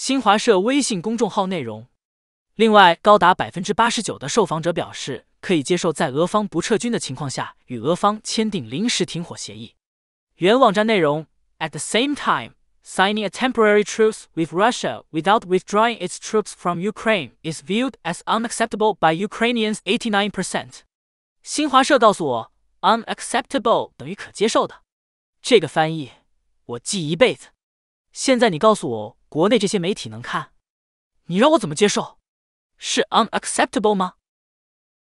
新华社微信公众号内容，另外高达百分之八十九的受访者表示可以接受在俄方不撤军的情况下与俄方签订临时停火协议。原网站内容：At the same time, signing a temporary truce with Russia without withdrawing its troops from Ukraine is viewed as unacceptable by Ukrainians 89%. 新华社告诉我，unacceptable 等于可接受的，这个翻译我记一辈子。现在你告诉我。国内这些媒体能看，你让我怎么接受？是 unacceptable 吗？